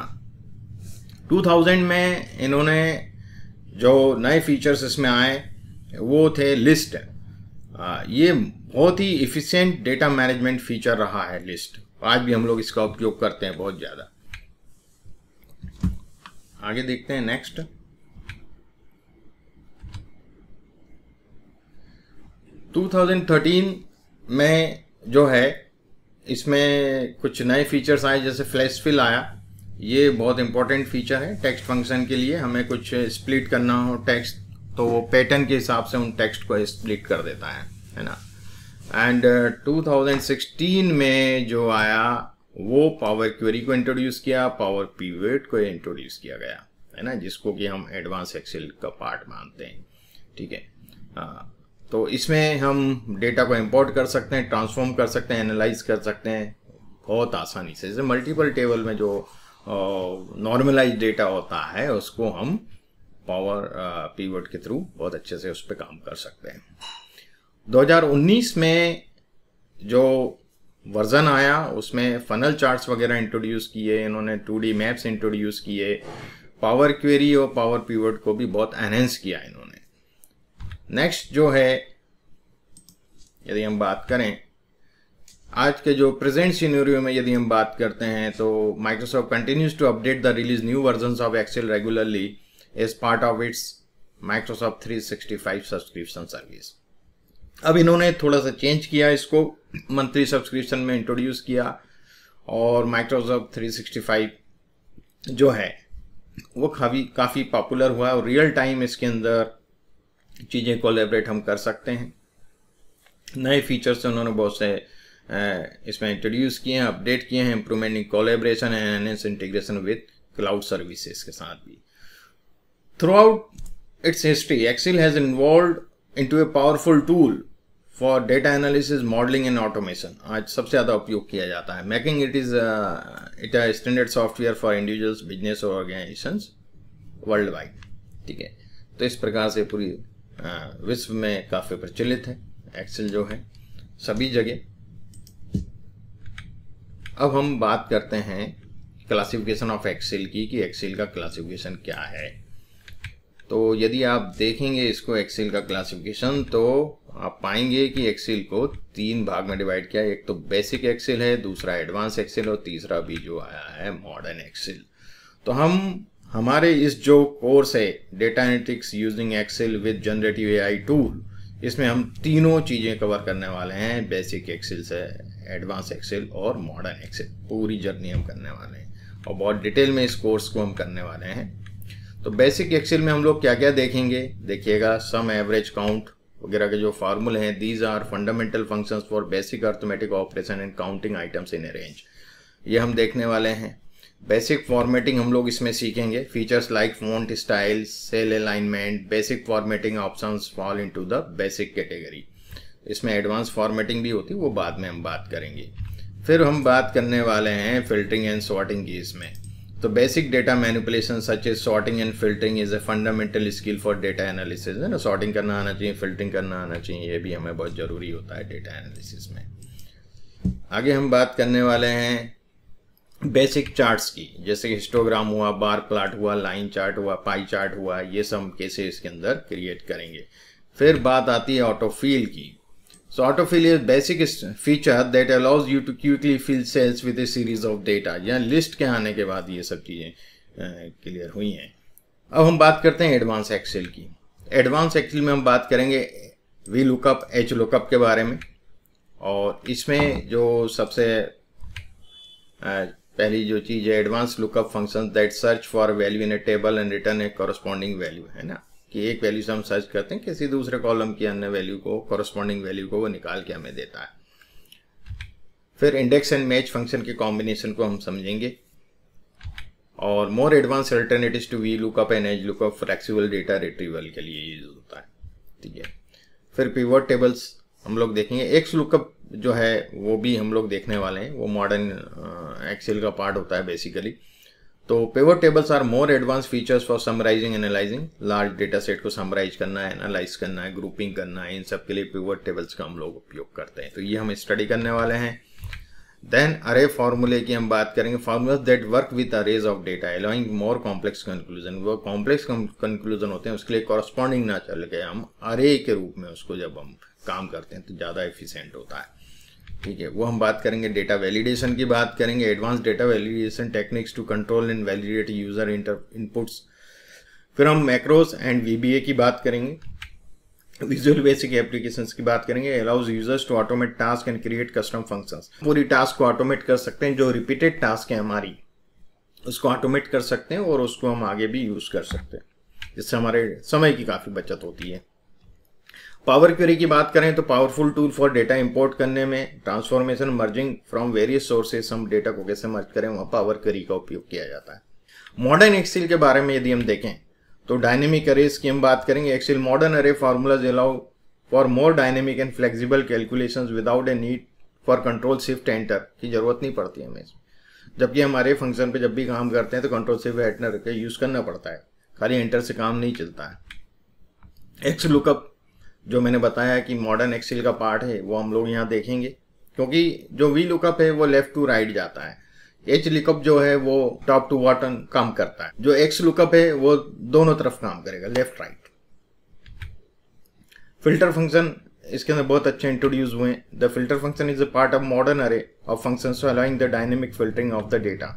2000 में इन्होंने जो नए फीचर्स इसमें आए वो थे लिस्ट ये बहुत ही इफिशियंट डेटा मैनेजमेंट फीचर रहा है लिस्ट आज भी हम लोग इसका उपयोग करते हैं बहुत ज़्यादा आगे देखते हैं नेक्स्ट 2013 में जो है इसमें कुछ नए फीचर्स आए जैसे फ्लैश फिल आया ये बहुत इंपॉर्टेंट फीचर है टेक्स्ट फंक्शन के लिए हमें कुछ स्प्लिट करना हो टेक्स्ट तो वो पैटर्न के हिसाब से उन टेक्स्ट को स्प्लिट कर देता है है ना एंड uh, 2016 में जो आया वो पावर क्वेरी को इंट्रोड्यूस किया पावर पीवेट को इंट्रोड्यूस किया गया है ना जिसको कि हम एडवांस एक्सेल का पार्ट मानते हैं ठीक है हाँ। तो इसमें हम डेटा को इम्पोर्ट कर सकते हैं ट्रांसफॉर्म कर सकते हैं एनालाइज कर सकते हैं बहुत आसानी से जैसे मल्टीपल टेबल में जो नॉर्मलाइज डेटा होता है उसको हम पावर पीवर्ड के थ्रू बहुत अच्छे से उस पर काम कर सकते हैं 2019 में जो वर्जन आया उसमें फनल चार्ट्स वगैरह इंट्रोड्यूस किए इन्होंने टू मैप्स इंट्रोड्यूस किए पावर क्वेरी और पावर पीवर्ड को भी बहुत एनहेंस किया इन्होंने नेक्स्ट जो है यदि हम बात करें आज के जो प्रेजेंट सीनोरियो में यदि हम बात करते हैं तो Microsoft continues to update the release new version of Excel regularly as part of its Microsoft 365 subscription service अब इन्होंने थोड़ा सा चेंज किया इसको मंथली सब्सक्रिप्शन में इंट्रोड्यूस किया और माइक्रोसॉफ्ट 365 जो है वो काफ़ी काफ़ी पॉपुलर हुआ और रियल टाइम इसके अंदर चीज़ें कोलेबरेट हम कर सकते हैं नए फीचर्स उन्होंने बहुत से इसमें इंट्रोड्यूस किए हैं अपडेट किए हैं improvement collaboration and integration with cloud services के साथ भी throughout its history Excel has involve to a powerful tool for data analysis modelling and automation आज सबसे ज़्यादा उपयोग किया जाता है making it is it a standard software for individuals business और ऑर्गेनाइजेशन वर्ल्ड वाइड ठीक है तो इस प्रकार से पूरी विश्व में काफ़ी प्रचलित है एक्सेल जो है सभी जगह अब हम बात करते हैं क्लासिफिकेशन ऑफ एक्सेल की कि एक्सेल का क्लासिफिकेशन क्या है तो यदि आप देखेंगे इसको एक्सेल का क्लासिफिकेशन तो आप पाएंगे कि एक्सेल को तीन भाग में डिवाइड किया एक तो बेसिक एक्सेल है दूसरा एडवांस एक्सेल और तीसरा भी जो आया है मॉडर्न एक्सेल तो हम हमारे इस जो कोर्स है data analytics using Excel with generative AI tool इसमें हम तीनों चीज़ें कवर करने वाले हैं बेसिक एक्सेल से एडवांस एक्सेल और मॉडर्न एक्सेल पूरी जर्नी हम करने वाले हैं और बहुत डिटेल में इस कोर्स को हम करने वाले हैं तो बेसिक एक्सेल में हम लोग क्या क्या देखेंगे देखिएगा सम एवरेज काउंट वगैरह के जो फार्मूले हैं these are fundamental functions for basic arithmetic operation and counting items in a range ये हम देखने वाले हैं बेसिक फॉर्मेटिंग हम लोग इसमें सीखेंगे features like font style cell alignment basic formatting options fall into the basic category इसमें एडवांस फॉर्मेटिंग भी होती है वो बाद में हम बात करेंगे फिर हम बात करने वाले हैं फिल्टरिंग एंड सॉर्टिंग की इसमें तो basic data manipulation such is sorting and filtering is a fundamental skill for data analysis है ना सॉर्टिंग करना आना चाहिए फिल्टरिंग करना आना चाहिए ये भी हमें बहुत ज़रूरी होता है डेटा एनालिसिस में आगे हम बात करने वाले हैं बेसिक चार्ट्स की जैसे हिस्टोग्राम हुआ बार प्लाट हुआ लाइन चार्ट हुआ पाई चार्ट हुआ ये सब कैसे इसके अंदर क्रिएट करेंगे फिर बात आती है ऑटोफील की so autofill is basic feature that allows you to quickly fill cells with a series of data या लिस्ट के आने के बाद ये सब चीज़ें क्लियर हुई हैं अब हम बात करते हैं एडवांस एक्सेल की एडवांस एक्सेल में हम बात करेंगे वी लुकअप एच लुकअप के बारे में और इसमें जो सबसे पहली जो चीज है advance lookup function that search for value in a table and return a corresponding value है ना कि एक वैल्यू से हम सर्च करते हैं किसी दूसरे कॉलम की अन्य वैल्यू को कॉरस्पॉन्डिंग वैल्यू को वो निकाल के हमें देता है फिर इंडेक्स एंड मैच फंक्शन के कॉम्बिनेशन को हम समझेंगे और more advance alternative to V lookup and X lookup flexible data retrieval के लिए यूज होता है ठीक है फिर पिवट टेबल्स हम लोग देखेंगे एक्स लुकअप जो है वो भी हम लोग देखने वाले हैं वो मॉडर्न एक्सेल का पार्ट होता है बेसिकली तो pivot tables are more advance features for summarizing analyzing large data set को समराइज करना है एनालाइज करना है ग्रुपिंग करना है इन सब के लिए पेवर टेबल्स का हम लोग उपयोग करते हैं तो ये हम स्टडी करने वाले हैं देन अरे फार्मूले की हम बात करेंगे formulas that work with arrays of data allowing more complex conclusion वो कॉम्प्लेक्स कंक्लूजन होते हैं उसके लिए कॉरस्पॉन्डिंग ना चल के हम अरे के रूप में उसको जब हम काम करते हैं तो ज़्यादा एफिशिएंट होता है ठीक है वो हम बात करेंगे डेटा वैलिडेशन की बात करेंगे advance data validation techniques to control and validate user inputs फिर हम मैक्रोस एंड वी की बात करेंगे विजुअल बेसिक एप्लीकेशन की बात करेंगे allows users to automate task and create custom function पूरी टास्क को ऑटोमेट कर सकते हैं जो रिपीटेड टास्क है हमारी उसको ऑटोमेट कर सकते हैं और उसको हम आगे भी यूज कर सकते हैं जिससे हमारे समय की काफ़ी बचत होती है पावर क्वेरी की बात करें तो powerful tool for data import करने में transformation merging from various sources हम डेटा को कैसे मर्ज करें वहां पावर क्वेरी का उपयोग किया जाता है मॉडर्न एक्सेल के बारे में यदि हम देखें तो डायनेमिक अरेज की हम बात करेंगे Excel modern array formulas allow for more dynamic and flexible calculation without a need for control shift enter की जरूरत नहीं पड़ती हमें इसमें जबकि हमारे फंक्शन पे जब भी काम करते हैं तो कंट्रोल शिफ्ट एंटर का यूज़ करना पड़ता है खाली एंटर से काम नहीं चलता है एक्स लुकअप जो मैंने बताया कि मॉडर्न एक्सेल का पार्ट है वो हम लोग यहाँ देखेंगे क्योंकि जो वी लुकअप है वो लेफ्ट टू राइट जाता है एच लुकअप जो है वो टॉप टू बॉटम काम करता है जो एक्स लुकअप है वो दोनों तरफ काम करेगा लेफ्ट राइट फिल्टर फंक्शन इसके अंदर बहुत अच्छे इंट्रोड्यूस हुए the filter function is a part of modern array of function allowing the dynamic filtering of the data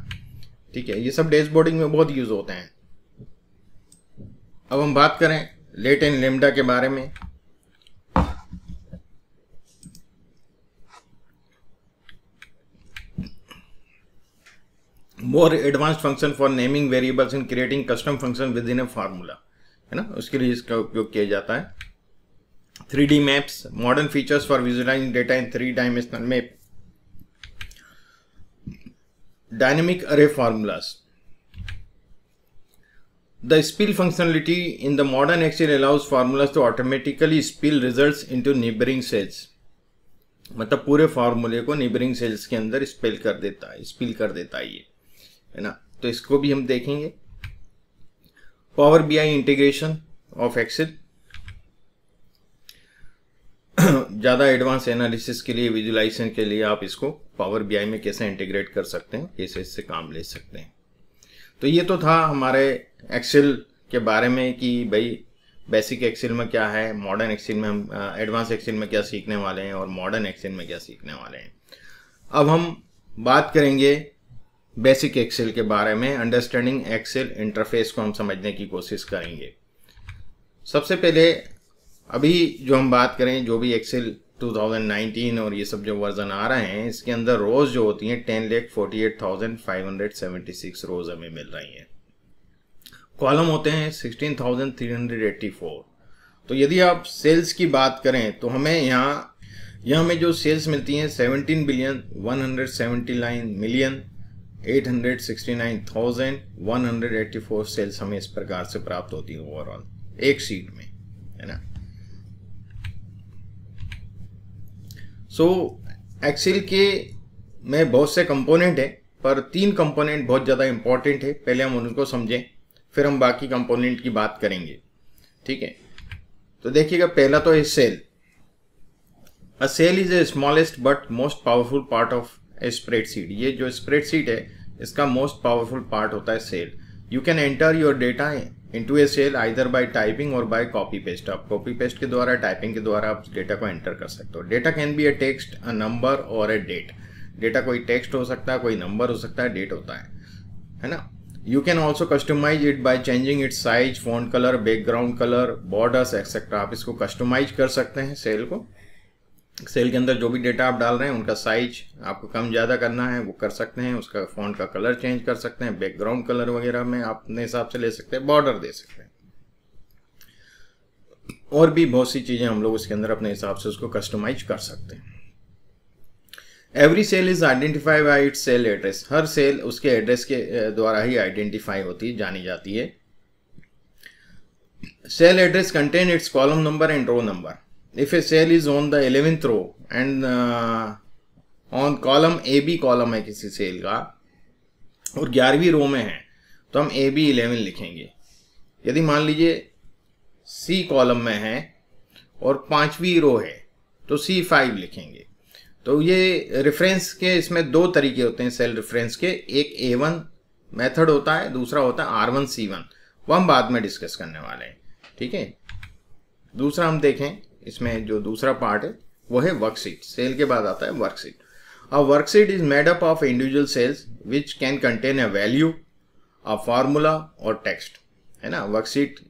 ठीक है ये सब डैशबोर्डिंग में बहुत यूज होते हैं अब हम बात करें लेट एंड लेमडा के बारे में more advanced function for naming variables and creating custom function within a formula है ना उसके लिए इसका उपयोग किया जाता है 3D maps modern features for visualizing data in three dimensional map dynamic array formulas the spill functionality in the modern excel allows formulas to automatically spill results into neighboring cells मतलब पूरे फॉर्मूले को नेबरिंग सेल्स के अंदर spell कर देता है spill कर देता है ये है ना तो इसको भी हम देखेंगे Power B I integration of Excel ज़्यादा एडवांस एनालिसिस के लिए विजुलाइजेशन के लिए आप इसको पावर बी में कैसे इंटीग्रेट कर सकते हैं कैसे इससे काम ले सकते हैं तो ये तो था हमारे एक्सेल के बारे में कि भाई बेसिक एक्सेल में क्या है मॉडर्न एक्सेल में हम एडवांस uh, एक्सेल में क्या सीखने वाले हैं और मॉडर्न एक्सेल में क्या सीखने वाले हैं अब हम बात करेंगे बेसिक एक्सेल के बारे में अंडरस्टैंडिंग एक्सेल इंटरफेस को हम समझने की कोशिश करेंगे सबसे पहले अभी जो हम बात करें जो भी एक्सेल 2019 और ये सब जो वर्जन आ रहे हैं इसके अंदर रोज़ जो होती हैं ten lakh forty eight thousand five hundred seventy six rows हमें मिल रही हैं कॉलम होते हैं sixteen thousand three hundred eighty four तो यदि आप सेल्स की बात करें तो हमें यहाँ यह हमें जो सेल्स मिलती हैं seventeen billion one hundred seventy nine million 869,184 cells हमें इस प्रकार से प्राप्त होती है ओवरऑल एक सीट में है ना सो so, एक्सेल के में बहुत से कंपोनेंट है पर तीन कंपोनेंट बहुत ज़्यादा इंपॉर्टेंट है पहले हम उनको समझें फिर हम बाकी कंपोनेंट की बात करेंगे ठीक है तो देखिएगा पहला तो है cell a cell is a smallest but most powerful part of spreadsheet ये जो स्प्रेडशीट है इसका मोस्ट पावरफुल पार्ट होता है cell you can enter your data into a cell either by typing और बाय कॉपी पेस्ट आप copy paste के द्वारा टाइपिंग के द्वारा आप डेटा को एंटर कर सकते हो data can be a text a number और ए डेट डेटा कोई टेक्स्ट हो सकता है कोई नंबर हो सकता है डेट होता है है ना you can also customize it by changing its size font colour background colour borders etcetera आप इसको कस्टमाइज कर सकते हैं सेल को सेल के अंदर जो भी डेटा आप डाल रहे हैं उनका साइज आपको कम ज़्यादा करना है वो कर सकते हैं उसका फ़ॉन्ट का कलर चेंज कर सकते हैं बैकग्राउंड कलर वगैरह में आप अपने हिसाब से ले सकते हैं बॉर्डर दे सकते हैं और भी बहुत सी चीज़ें हम लोग उसके अंदर अपने हिसाब से उसको कस्टमाइज कर सकते हैं every cell is identify by it cell address हर सेल उसके एड्रेस के द्वारा ही आइडेंटिफाई होती जानी जाती है cell address contain its column number and row number if a cell is on the 11th row and uh, on column A B column है किसी सेल का और ग्यारहवीं रो में है तो हम ए बी इलेवन लिखेंगे यदि मान लीजिए सी कॉलम में है और पांचवी रो है तो सी फाइव लिखेंगे तो ये रेफरेंस के इसमें दो तरीके होते हैं सेल रेफरेंस के एक ए वन मैथड होता है दूसरा होता है आर वन सी वन वो हम बाद में डिस्कस करने वाले हैं ठीक है दूसरा हम देखें इसमें जो दूसरा पार्ट है वो है वर्कशीट सेल के बाद आता है worksheet a worksheet is made up of individual cells which can contain a value a formula और टेक्स्ट है ना वर्कशीट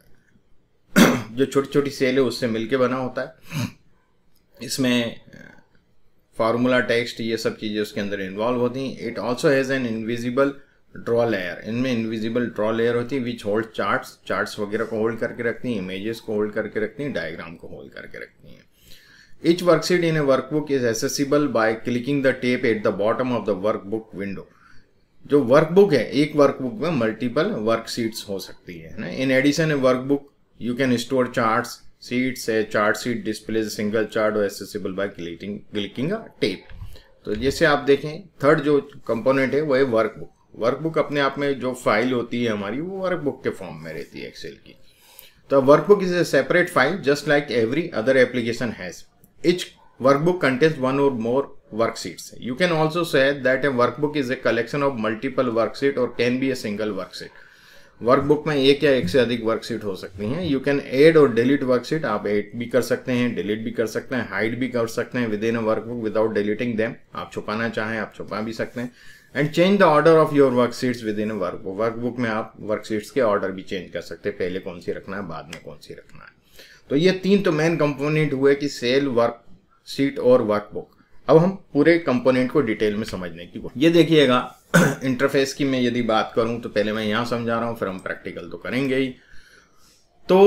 जो छोटी छोटी सेल है उससे मिलके बना होता है इसमें फार्मूला टेक्स्ट ये सब चीज़ें उसके अंदर इन्वॉल्व होती हैं it also has an invisible draw layer इनमें इनविजिबल ड्रॉ लेयर होती है विच होल्ड चार्ट्स चार्ट्स वगैरह को होल्ड करके रखती है इमेजेस को होल्ड करके रखती है डायग्राम को होल्ड करके रखती है each worksheet in a workbook is accessible by clicking the tape at the bottom of workbook window जो वर्कबुक है एक वर्कबुक में मल्टीपल वर्कशीट्स हो सकती है ना in addition a workbook you can store charts sheets है chart sheet display single chart और accessible by clicking clicking tab तो जैसे आप देखें थर्ड जो कंपोनेंट है वो है वर्कबुक वर्कबुक अपने आप में जो फाइल होती है हमारी वो वर्कबुक के फॉर्म में रहती है एक्सेल की तो workbook is a separate file just like every other application has each workbook contains one और more worksheets you can also that a workbook is a collection of multiple worksheet और can be a single worksheet workbook में एक या एक से अधिक worksheet हो सकती हैं यू कैन एड और डिलीट वर्कशीट आप एड भी कर सकते हैं डिलीट भी कर सकते हैं हाइड भी कर सकते हैं within a workbook without deleting them आप छुपाना चाहें आप छुपा भी सकते हैं and change the order of your worksheets within work workbook में आप वर्कशीट्स के ऑर्डर भी चेंज कर सकते हैं पहले कौन सी रखना है बाद में कौन सी रखना है तो ये तीन तो मेन कंपोनेंट हुए कि सेल वर्क सीट और वर्कबुक अब हम पूरे कंपोनेंट को डिटेल में समझने की ये देखिएगा इंटरफेस की मैं यदि बात करूं तो पहले मैं यहां समझा रहा हूँ फिर हम प्रैक्टिकल तो करेंगे ही तो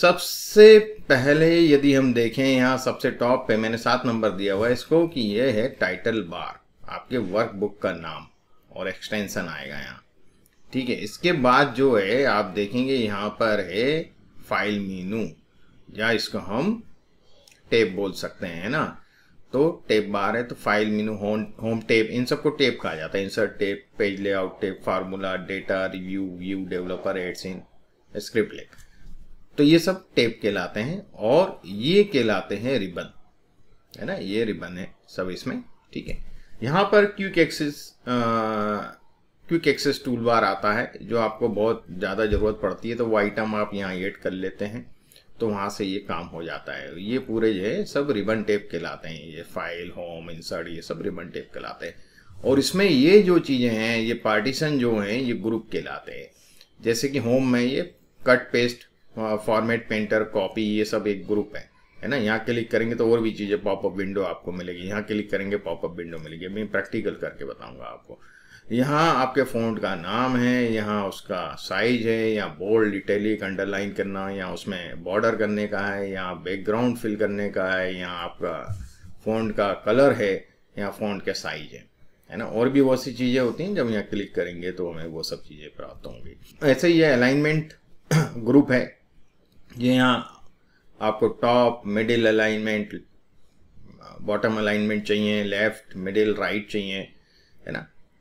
सबसे पहले यदि हम देखें यहाँ सबसे टॉप पे मैंने सात नंबर दिया हुआ है इसको कि ये है टाइटल बार आपके वर्क बुक का नाम और एक्सटेंशन आएगा यहाँ ठीक है इसके बाद जो है आप देखेंगे यहाँ पर है फाइल मीनू या इसको हम टेप बोल सकते हैं ना तो टेप बार है तो file menu home home tab इन सबको टेप कहा जाता है insert tab page layout tab formula data review view developer adds in script lab तो ये सब टेप कहलाते हैं और ये कहलाते हैं रिबन है ना ये रिबन है सब इसमें ठीक है यहाँ पर quick access quick access tool bar आता है जो आपको बहुत ज़्यादा ज़रूरत पड़ती है तो वो आइटम आप यहाँ ऐड कर लेते हैं तो वहाँ से ये काम हो जाता है ये पूरे जो है सब रिबन टेप कहलाते हैं ये फाइल होम इंसर्ट ये सब रिबन टेप कहलाते हैं और इसमें ये जो चीज़ें हैं ये पार्टीशन जो हैं ये ग्रुप कहलाते हैं जैसे कि होम में ये cut paste format painter copy ये सब एक ग्रुप है है ना यहाँ क्लिक करेंगे तो और भी चीज़ें पॉपअप विंडो आपको मिलेगी यहाँ क्लिक करेंगे पॉपअप विंडो मिलेगी मैं प्रैक्टिकल करके बताऊंगा आपको यहाँ आपके फोन का नाम है यहाँ उसका साइज है या बोल्ड इटैलिक अंडरलाइन करना या उसमें बॉर्डर करने का है यहाँ बैकग्राउंड फिल करने का है यहाँ आपका फोन का कलर है या फोन के साइज है है ना और भी बहुत सी चीज़ें होती हैं जब यहाँ क्लिक करेंगे तो हमें वो सब चीज़ें प्राप्त होंगी ऐसे ही ये अलाइनमेंट ग्रुप है ये यहाँ आपको top middle alignment bottom alignment चाहिए लेफ्ट मिडिल राइट चाहिए है ना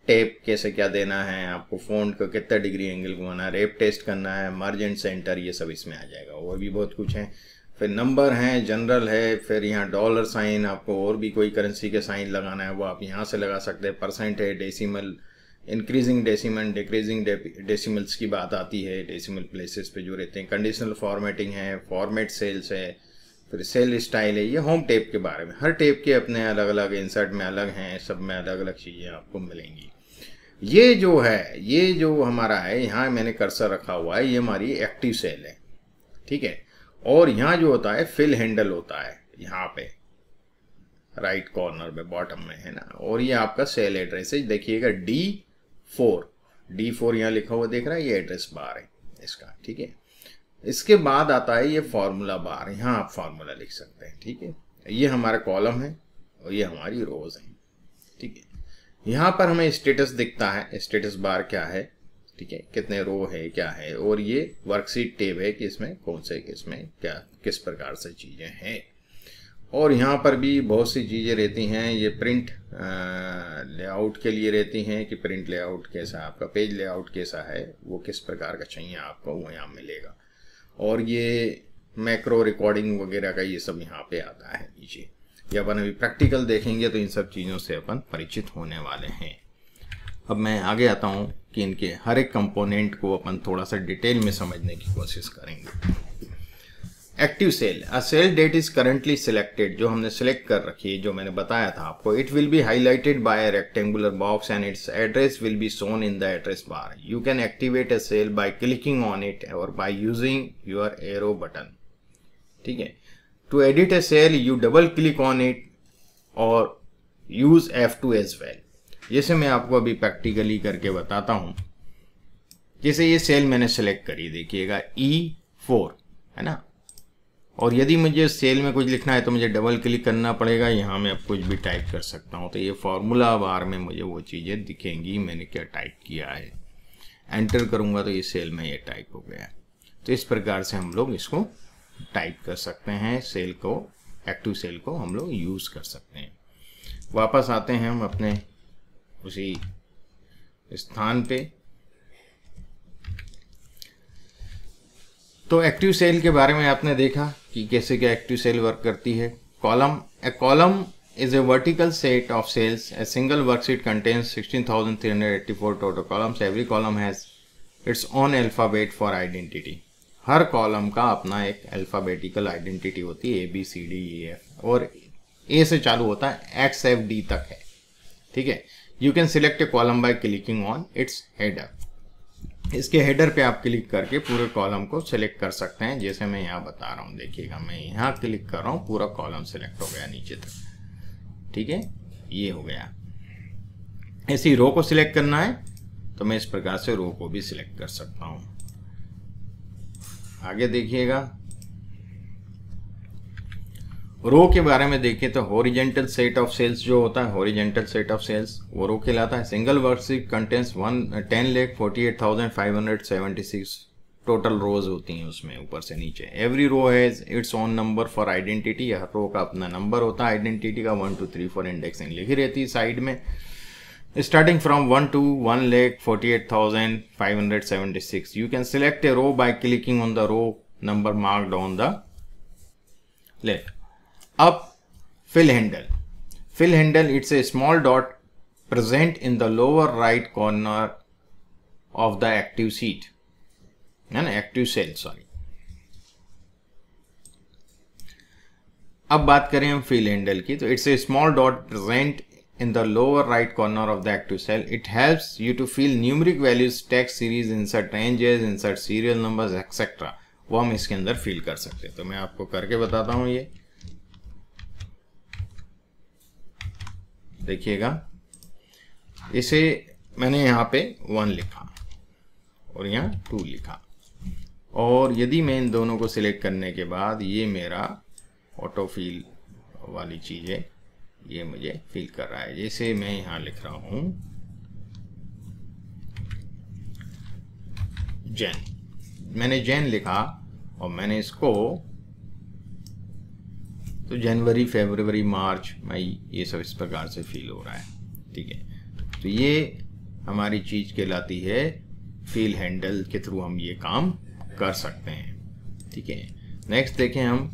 टेप कैसे क्या देना है आपको फ़ोन को कितना डिग्री एंगल घुमाना है रेप टेस्ट करना है मर्जेंट सेंटर ये सब इसमें आ जाएगा और भी बहुत कुछ है फिर नंबर है जनरल है फिर यहाँ डॉलर साइन आपको और भी कोई करेंसी के साइन लगाना है वो आप यहाँ से लगा सकते हैं परसेंट है decimal increasing decimal decreasing decimals की बात आती है डेसिमल प्लेसेस पे जो रहते हैं कंडीशनल फॉर्मेटिंग है फॉर्मेट सेल्स है फिर सेल स्टाइल है ये होम टेप के बारे में हर टेप के अपने अलग अलग इंसर्ट में अलग हैं सब में अलग अलग चीज़ें आपको मिलेंगी ये जो है ये जो हमारा है यहाँ मैंने कर्सर रखा हुआ है ये हमारी एक्टिव सेल है ठीक है और यहाँ जो होता है फिल हैंडल होता है यहाँ पे राइट कॉर्नर में बॉटम में है ना और ये आपका सेल एड्रेस है देखिएगा डी फोर डी फोर यहाँ लिखा हुआ देख रहा है ये एड्रेस बार है इसका ठीक है इसके बाद आता है ये फार्मूला बार यहाँ आप फार्मूला लिख सकते हैं ठीक है ये हमारा कॉलम है और ये हमारी रोज है ठीक है यहाँ पर हमें स्टेटस दिखता है स्टेटस बार क्या है ठीक है कितने रो है क्या है और ये वर्कशीट टेब है कि इसमें कौन से किसमें क्या किस प्रकार से चीज़ें हैं और यहाँ पर भी बहुत सी चीज़ें रहती हैं ये प्रिंट लेआउट के लिए रहती हैं कि प्रिंट लेआउट कैसा आपका पेज लेआउट कैसा है वो किस प्रकार का चाहिए आपको वो यहाँ मिलेगा और ये मैक्रो रिकॉर्डिंग वगैरह का ये सब यहाँ पे आता है नीचे ये अपन अभी प्रैक्टिकल देखेंगे तो इन सब चीज़ों से अपन परिचित होने वाले हैं अब मैं आगे आता हूँ कि इनके हर एक कंपोनेंट को अपन थोड़ा सा डिटेल में समझने की कोशिश करेंगे active cell a cell that is currently selected जो हमने सिलेक्ट कर रखी है जो मैंने बताया था आपको it will be highlighted by a rectangular box and its address will be shown in the address bar you can activate a cell by clicking on it और by using your arrow button ठीक है to edit a cell you double click on it और use F two as well जैसे मैं आपको अभी practically करके बताता हूं जैसे ये सेल मैंने सेलेक्ट करी देखिएगा ई e फोर है ना और यदि मुझे सेल में कुछ लिखना है तो मुझे डबल क्लिक करना पड़ेगा यहाँ मैं अब कुछ भी टाइप कर सकता हूँ तो ये फार्मूला बार में मुझे वो चीज़ें दिखेंगी मैंने क्या टाइप किया है एंटर करूँगा तो ये सेल में ये टाइप हो गया तो इस प्रकार से हम लोग इसको टाइप कर सकते हैं सेल को एक्टिव सेल को हम लोग यूज़ कर सकते हैं वापस आते हैं हम अपने उसी स्थान पे तो एक्टिव सेल के बारे में आपने देखा कि कैसे क्या एक्टिव सेल वर्क करती है column A column is a vertical is a vertical set of sixteen thousand three hundred eighty four total columns. Every column has its own alphabet for identity हर कॉलम का अपना एक alphabetical identity होती है A B C D E F और A से चालू होता है एक्स एफ डी तक है ठीक है you can select a column by clicking on its header इसके हेडर पे आप क्लिक करके पूरे कॉलम को सिलेक्ट कर सकते हैं जैसे मैं यहाँ बता रहा हूँ देखिएगा मैं यहाँ क्लिक कर रहा हूँ पूरा कॉलम सिलेक्ट हो गया नीचे तक ठीक है ये हो गया ऐसी रो को सिलेक्ट करना है तो मैं इस प्रकार से रो को भी सिलेक्ट कर सकता हूँ आगे देखिएगा रो के बारे में देखें तो हॉरिजेंटल सेट ऑफ सेल्स जो होता है हॉरिजेंटल सेट ऑफ सेल्स वो रो के लाता है single worksheet contents one ten lakh forty eight thousand five hundred seventy six total rows होती हैं उसमें ऊपर से नीचे every row has its own number for identity हर रो का अपना नंबर होता है आइडेंटिटी का one two three four indexing लिखी रहती है साइड में starting from one one two lakh forty eight thousand five hundred seventy six you can select a row bye clicking on the row number marked on the left fill handle fill handle it's a small dot present in the lower right corner of the active sheet है ना active cell sorry अब बात करें हम fill handle की तो it's a small dot present in the lower right corner of the active cell it helps you to fill numeric values text series insert ranges insert serial numbers etcetera वो हम इसके अंदर feel कर सकते हैं तो मैं आपको करके बताता हूँ ये देखिएगा इसे मैंने यहाँ पे वन लिखा और यहाँ टू लिखा और यदि मैं इन दोनों को सिलेक्ट करने के बाद ये मेरा ऑटो फील वाली है ये मुझे फील कर रहा है जैसे मैं यहाँ लिख रहा हूँ जैन मैंने जैन लिखा और मैंने इसको तो जनवरी फेबरवरी मार्च मई ये सब इस प्रकार से फील हो रहा है ठीक है तो ये हमारी चीज़ कहलाती है फील हैंडल के थ्रू हम ये काम कर सकते हैं ठीक है नेक्स्ट देखें हम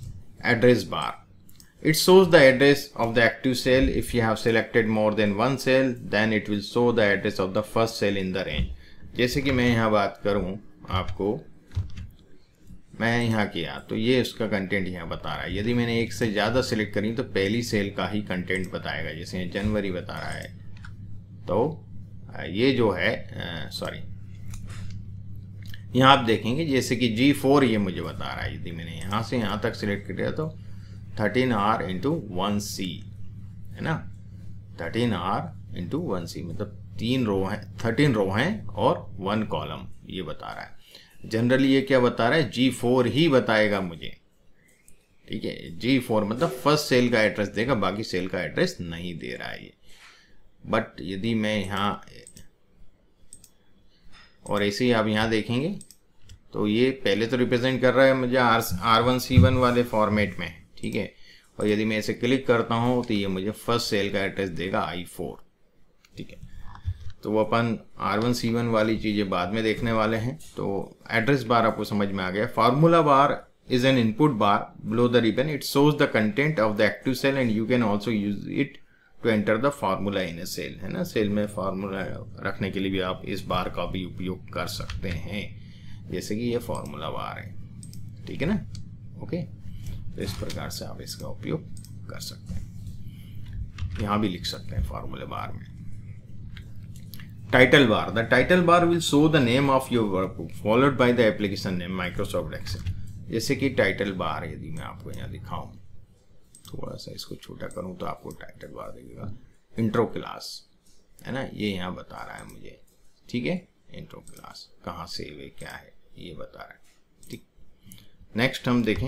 address bar it shows the address of the active cell if you have selected more than one cell then it will show the address of the first cell in the range जैसे कि मैं यहाँ बात करूँ आपको मैं यहाँ किया तो ये उसका कंटेंट यहाँ बता रहा है यदि मैंने एक से ज़्यादा सेलेक्ट करी तो पहली सेल का ही कंटेंट बताएगा जैसे जनवरी बता रहा है तो ये जो है सॉरी यहाँ आप देखेंगे जैसे कि जी फोर ये मुझे बता रहा है यदि मैंने यहाँ से यहाँ तक सिलेक्ट किया तो thirteen R into one C है ना thirteen R into one C मतलब तीन रो हैं थर्टीन रो हैं और वन कॉलम ये बता रहा है जनरली ये क्या बता रहा है जी फोर ही बताएगा मुझे ठीक है जी फोर मतलब फर्स्ट सेल का एड्रेस देगा बाकी सेल का एड्रेस नहीं दे रहा है ये बट यदि मैं यहाँ और ऐसे ही आप यहाँ देखेंगे तो ये पहले तो रिप्रेजेंट कर रहा है मुझे R R one C one वाले फॉर्मेट में ठीक है और यदि मैं ऐसे क्लिक करता हूँ तो ये मुझे फर्स्ट सेल का एड्रेस देगा आई फोर ठीक है तो वो अपन आर वन सी वन वाली चीज़ें बाद में देखने वाले हैं तो एड्रेस बार आपको समझ में आ गया formula bar is an input bar below the ribbon it shows the content of the active cell and you can also use it to enter the formula in a cell है ना cell में formula रखने के लिए भी आप इस बार का भी उपयोग कर सकते हैं जैसे कि ये फार्मूला बार है ठीक है ना ओके तो इस प्रकार से आप इसका उपयोग कर सकते हैं यहाँ भी लिख सकते हैं फार्मूला बार में title bar. The title bar will show the name of your workbook followed by the application name Microsoft Excel. जैसे कि टाइटल बार यदि मैं आपको यहाँ दिखाऊं थोड़ा सा इसको छोटा करूँ तो आपको टाइटल बार देगा इंट्रो क्लास है ना ये यहाँ बता रहा है मुझे ठीक है इंट्रो क्लास कहाँ सेव है क्या है ये बता रहा है ठीक नेक्स्ट हम देखें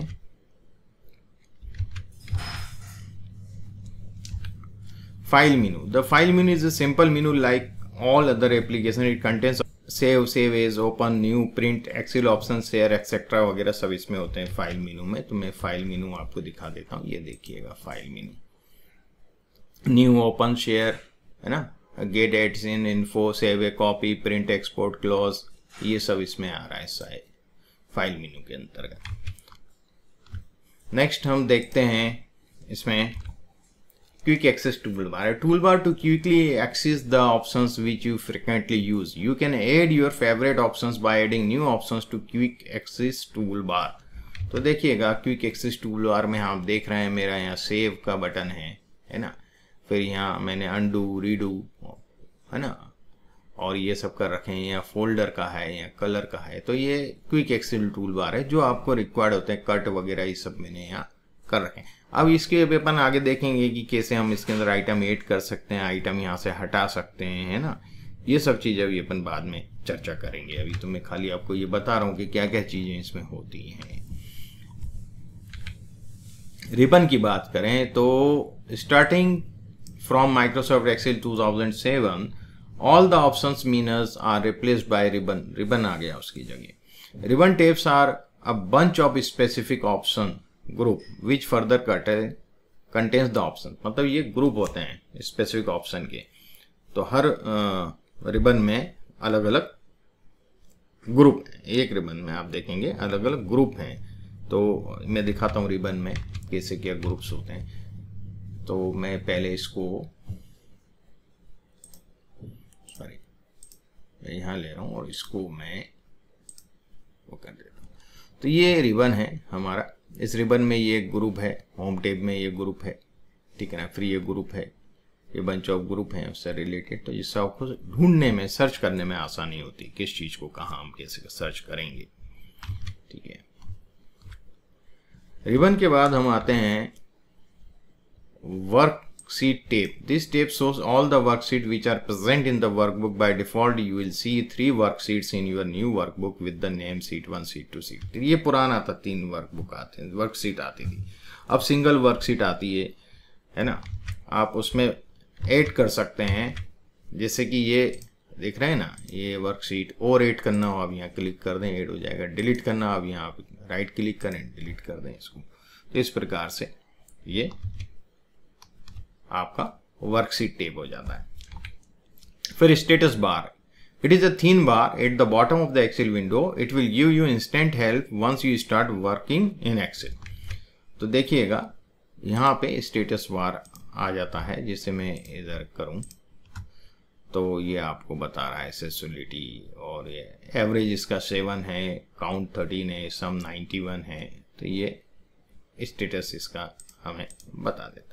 file menu the file menu is a simple menu like all other application it contains save save as open new print excel option share etcetera वगैरह सब इसमें होते हैं फाइल मेनू में तो मैं फाइल मेनू आपको दिखा देता हूँ ये देखिएगा file menu new open share है ना get adds in info save a copy print export close ये सब इसमें आ रहा है शायद फाइल मेनू के अंतर्गत नेक्स्ट हम देखते हैं इसमें quick access toolbar. A toolbar to quickly access the options which you frequently use. You can add your favorite options by adding new options to quick access toolbar. तो देखिएगा quick access tool बार में आप देख रहे हैं मेरा यहाँ save का बटन है है ना फिर यहाँ मैंने अनडू रीडू है ना और ये सब कर रखे हैं यहाँ फोल्डर का है या कलर का है तो ये क्विक एक्सेल टूल बार है जो आपको रिक्वायर्ड होते हैं कट वगैरह ये सब मैंने यहाँ कर रखें अब इसके अपन आगे देखेंगे कि कैसे हम इसके अंदर आइटम ऐड कर सकते हैं आइटम यहाँ से हटा सकते हैं है ना ये सब चीज़ें अभी अपन बाद में चर्चा करेंगे अभी तो मैं खाली आपको ये बता रहा हूँ कि क्या क्या चीज़ें इसमें होती हैं रिबन की बात करें तो starting from Microsoft Excel 2007 all the options menus are replaced by ribbon ribbon आ गया उसकी जगह ribbon tabs are a bunch of specific option group which further cut है कंटेन्स द ऑप्शन मतलब ये ग्रुप होते हैं स्पेसिफिक ऑप्शन के तो हर रिबन में अलग अलग ग्रुप एक रिबन में आप देखेंगे अलग अलग ग्रुप हैं तो मैं दिखाता हूँ रिबन में कैसे क्या ग्रुप्स होते हैं तो मैं पहले इसको सॉरी मैं यहाँ ले रहा हूँ और इसको मैं वो कर देता हूँ तो ये रिबन है हमारा इस रिबन में ये एक ग्रुप है होम टेब में ये ग्रुप है ठीक है ना फ्री ये ग्रुप है ये बंच ऑफ ग्रुप हैं उससे रिलेटेड तो ये सब कुछ ढूंढने में सर्च करने में आसानी होती किस चीज़ को कहाँ हम कैसे सर्च करेंगे ठीक है रिबन के बाद हम आते हैं work worksheet tape. This tape shows all the worksheets which are present in the workbook. By default, you will see three worksheets in your new workbook with the name sheet one, sheet two, sheet three. ये पुराना था तीन workbook आते हैं worksheet आती थी अब single worksheet आती है है ना आप उसमें ऐड कर सकते हैं जैसे कि ये देख रहे हैं ना ये वर्कशीट और ऐड करना हो आप यहाँ क्लिक कर दें ऐड हो जाएगा डिलीट करना हो आप यहाँ राइट क्लिक करें डिलीट कर दें इसको तो इस प्रकार से ये आपका वर्कशीट टेप हो जाता है फिर status bar it is a thin bar at the bottom of the Excel window it will give you instant help once you start working in Excel तो देखिएगा यहाँ पे स्टेटस बार आ जाता है जिसे मैं इधर करूं तो ये आपको बता रहा है सेसुलिटी और ये एवरेज इसका सेवन है काउंट थर्टीन है सम नाइन्टी वन है तो ये स्टेटस इसका हमें बता देता